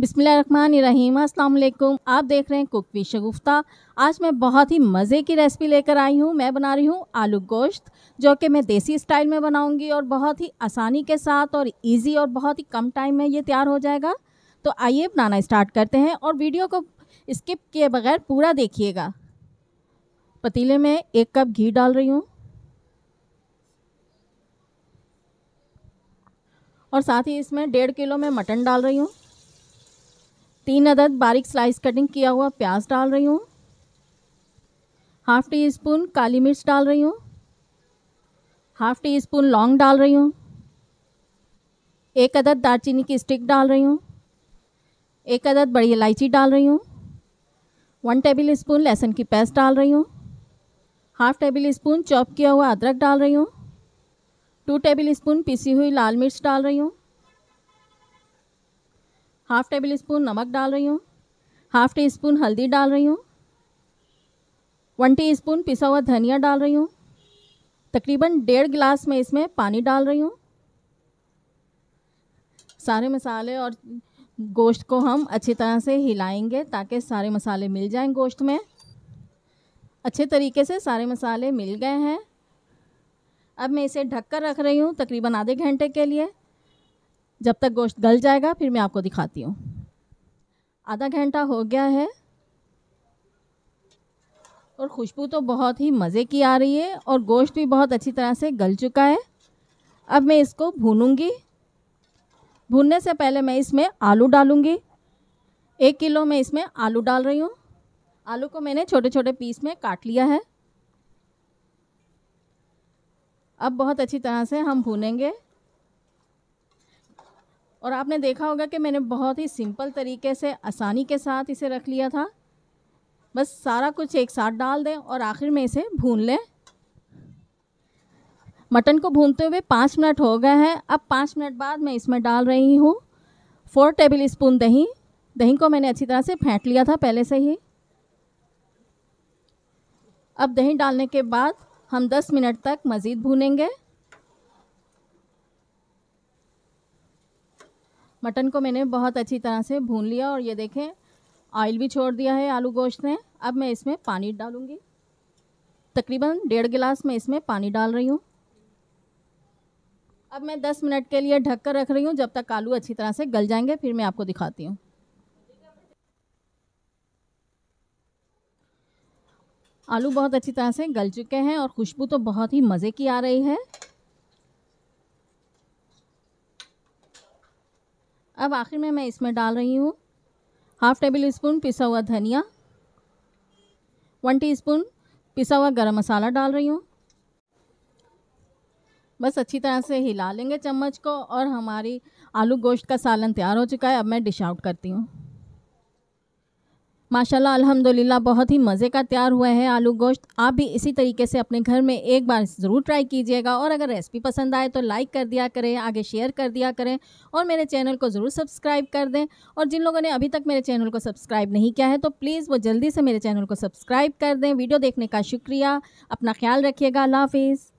बिसमीम अल्लाम आप देख रहे हैं कुक भी शगुफ्ता आज मैं बहुत ही मज़े की रेसिपी लेकर आई हूँ मैं बना रही हूँ आलू गोश्त जो कि मैं देसी स्टाइल में बनाऊँगी और बहुत ही आसानी के साथ और इजी और बहुत ही कम टाइम में ये तैयार हो जाएगा तो आइए बनाना स्टार्ट करते हैं और वीडियो को स्किप किए बगैर पूरा देखिएगा पतीले में एक कप घी डाल रही हूँ और साथ ही इसमें डेढ़ किलो में मटन डाल रही हूँ तीन अदद बारीक स्लाइस कटिंग किया हुआ प्याज डाल रही हूँ हाफ़ टी स्पून काली मिर्च डाल रही हूँ हाफ़ टी स्पून लौंग डाल रही हूँ एक अदद दालचीनी की स्टिक डाल रही हूँ एक अदद बड़ी इलायची डाल रही हूँ वन टेबल स्पून लहसुन की पेस्ट डाल रही हूँ हाफ़ टेबल स्पून चॉप किया हुआ अदरक डाल रही हूँ टू टेबल स्पून पिसी हुई लाल मिर्च डाल रही हूँ हाफ टेबल स्पून नमक डाल रही हूँ हाफ टी स्पून हल्दी डाल रही हूँ वन टी स्पून पिसा हुआ धनिया डाल रही हूँ तकरीबन डेढ़ गिलास में इसमें पानी डाल रही हूँ सारे मसाले और गोश्त को हम अच्छी तरह से हिलाएंगे ताकि सारे मसाले मिल जाएं गोश्त में अच्छे तरीके से सारे मसाले मिल गए हैं अब मैं इसे ढककर रख रही हूँ तकरीबन आधे घंटे के लिए जब तक गोश्त गल जाएगा फिर मैं आपको दिखाती हूँ आधा घंटा हो गया है और खुशबू तो बहुत ही मज़े की आ रही है और गोश्त भी बहुत अच्छी तरह से गल चुका है अब मैं इसको भूनूंगी भूनने से पहले मैं इसमें आलू डालूंगी एक किलो मैं इसमें आलू डाल रही हूँ आलू को मैंने छोटे छोटे पीस में काट लिया है अब बहुत अच्छी तरह से हम भूनेंगे और आपने देखा होगा कि मैंने बहुत ही सिंपल तरीके से आसानी के साथ इसे रख लिया था बस सारा कुछ एक साथ डाल दें और आखिर में इसे भून लें मटन को भूनते हुए पाँच मिनट हो गए हैं अब पाँच मिनट बाद मैं इसमें डाल रही हूँ फोर टेबल स्पून दही दही को मैंने अच्छी तरह से फेंट लिया था पहले से ही अब दही डालने के बाद हम 10 मिनट तक मज़ीद भूनेंगे मटन को मैंने बहुत अच्छी तरह से भून लिया और ये देखें ऑयल भी छोड़ दिया है आलू गोश्त ने अब मैं इसमें पानी डालूँगी तकरीबन डेढ़ गिलास मैं इसमें पानी डाल रही हूँ अब मैं 10 मिनट के लिए ढक कर रख रही हूँ जब तक आलू अच्छी तरह से गल जाएंगे फिर मैं आपको दिखाती हूँ आलू बहुत अच्छी तरह से गल चुके हैं और खुशबू तो बहुत ही मज़े की आ रही है अब आखिर में मैं इसमें डाल रही हूँ हाफ़ टेबल स्पून पिसा हुआ धनिया वन टीस्पून पिसा हुआ गरम मसाला डाल रही हूँ बस अच्छी तरह से हिला लेंगे चम्मच को और हमारी आलू गोश्त का सालन तैयार हो चुका है अब मैं डिश आउट करती हूँ माशाल्लाह अल्हम्दुलिल्लाह बहुत ही मज़े का तैयार हुआ है आलू गोश्त आप भी इसी तरीके से अपने घर में एक बार ज़रूर ट्राई कीजिएगा और अगर रेसिपी पसंद आए तो लाइक कर दिया करें आगे शेयर कर दिया करें और मेरे चैनल को ज़रूर सब्सक्राइब कर दें और जिन लोगों ने अभी तक मेरे चैनल को सब्सक्राइब नहीं किया है तो प्लीज़ वो जल्दी से मेरे चैनल को सब्सक्राइब कर दें वीडियो देखने का शुक्रिया अपना ख्याल रखिएगा अल्लाह हाफिज़